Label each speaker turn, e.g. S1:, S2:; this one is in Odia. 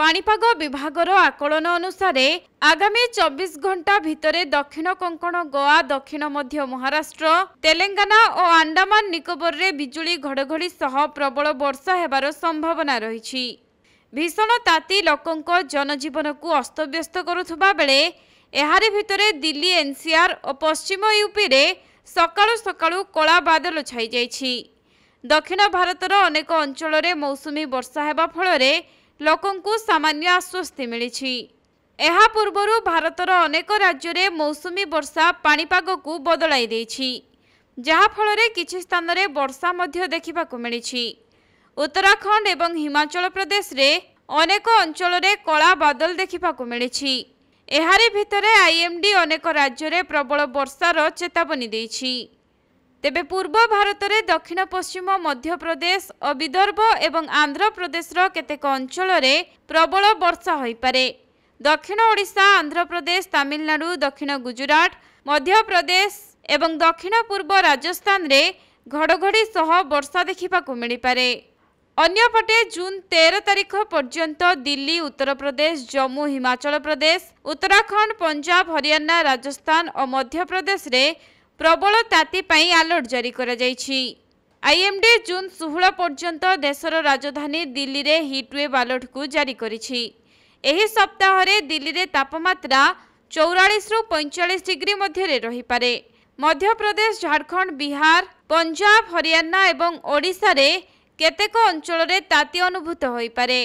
S1: ପାଣିପାଗ ବିଭାଗର ଆକଳନ ଅନୁସାରେ ଆଗାମୀ ଚବିଶ ଘଣ୍ଟା ଭିତରେ ଦକ୍ଷିଣ କୋଙ୍କଣ ଗୋଆ ଦକ୍ଷିଣ ମଧ୍ୟ ମହାରାଷ୍ଟ୍ର ତେଲେଙ୍ଗାନା ଓ ଆଣ୍ଡାମାନ ନିକୋବରରେ ବିଜୁଳି ଘଡ଼ଘଡ଼ି ସହ ପ୍ରବଳ ବର୍ଷା ହେବାର ସମ୍ଭାବନା ରହିଛି ଭୀଷଣ ତାତି ଲୋକଙ୍କ ଜନଜୀବନକୁ ଅସ୍ତବ୍ୟସ୍ତ କରୁଥିବା ବେଳେ ଏହାରି ଭିତରେ ଦିଲ୍ଲୀ ଏନ୍ସିଆର୍ ଓ ପଶ୍ଚିମ ୟୁପିରେ ସକାଳୁ ସକାଳୁ କଳା ବାଦଲ ଛାଇଯାଇଛି ଦକ୍ଷିଣ ଭାରତର ଅନେକ ଅଞ୍ଚଳରେ ମୌସୁମୀ ବର୍ଷା ହେବା ଫଳରେ ଲୋକଙ୍କୁ ସାମାନ୍ୟ ଆଶ୍ୱସ୍ତି ମିଳିଛି ଏହା ପୂର୍ବରୁ ଭାରତର ଅନେକ ରାଜ୍ୟରେ ମୌସୁମୀ ବର୍ଷା ପାଣିପାଗକୁ ବଦଳାଇ ଦେଇଛି ଯାହାଫଳରେ କିଛି ସ୍ଥାନରେ ବର୍ଷା ମଧ୍ୟ ଦେଖିବାକୁ ମିଳିଛି ଉତ୍ତରାଖଣ୍ଡ ଏବଂ ହିମାଚଳ ପ୍ରଦେଶରେ ଅନେକ ଅଞ୍ଚଳରେ କଳା ବାଦଲ ଦେଖିବାକୁ ମିଳିଛି ଏହାରି ଭିତରେ ଆଇଏମ୍ଡି ଅନେକ ରାଜ୍ୟରେ ପ୍ରବଳ ବର୍ଷାର ଚେତାବନୀ ଦେଇଛି ତେବେ ପୂର୍ବ ଭାରତରେ ଦକ୍ଷିଣ ପଶ୍ଚିମ ମଧ୍ୟପ୍ରଦେଶ ଓ ବିଦର୍ଭ ଏବଂ ଆନ୍ଧ୍ରପ୍ରଦେଶର କେତେକ ଅଞ୍ଚଳରେ ପ୍ରବଳ ବର୍ଷା ହୋଇପାରେ ଦକ୍ଷିଣ ଓଡ଼ିଶା ଆନ୍ଧ୍ରପ୍ରଦେଶ ତାମିଲନାଡ଼ୁ ଦକ୍ଷିଣ ଗୁଜୁରାଟ ମଧ୍ୟପ୍ରଦେଶ ଏବଂ ଦକ୍ଷିଣ ପୂର୍ବ ରାଜସ୍ଥାନରେ ଘଡ଼ଘଡ଼ି ସହ ବର୍ଷା ଦେଖିବାକୁ ମିଳିପାରେ ଅନ୍ୟପଟେ ଜୁନ୍ ତେର ତାରିଖ ପର୍ଯ୍ୟନ୍ତ ଦିଲ୍ଲୀ ଉତ୍ତରପ୍ରଦେଶ ଜମ୍ମୁ ହିମାଚଳ ପ୍ରଦେଶ ଉତ୍ତରାଖଣ୍ଡ ପଞ୍ଜାବ ହରିୟାଣା ରାଜସ୍ଥାନ ଓ ମଧ୍ୟପ୍ରଦେଶରେ ପ୍ରବଳ ତାତି ପାଇଁ ଆଲର୍ଟ ଜାରି କରାଯାଇଛି ଆଇଏମ୍ଡି ଜୁନ୍ ଷୋହଳ ପର୍ଯ୍ୟନ୍ତ ଦେଶର ରାଜଧାନୀ ଦିଲ୍ଲୀରେ ହିଟ୍ୱେଭ୍ ଆଲର୍ଟକୁ ଜାରି କରିଛି ଏହି ସପ୍ତାହରେ ଦିଲ୍ଲୀରେ ତାପମାତ୍ରା ଚଉରାଳିଶରୁ ପଇଁଚାଳିଶ ଡିଗ୍ରୀ ମଧ୍ୟରେ ରହିପାରେ ମଧ୍ୟପ୍ରଦେଶ ଝାଡ଼ଖଣ୍ଡ ବିହାର ପଞ୍ଜାବ ହରିୟାନା ଏବଂ ଓଡ଼ିଶାରେ କେତେକ ଅଞ୍ଚଳରେ ତାତି ଅନୁଭୂତ ହୋଇପାରେ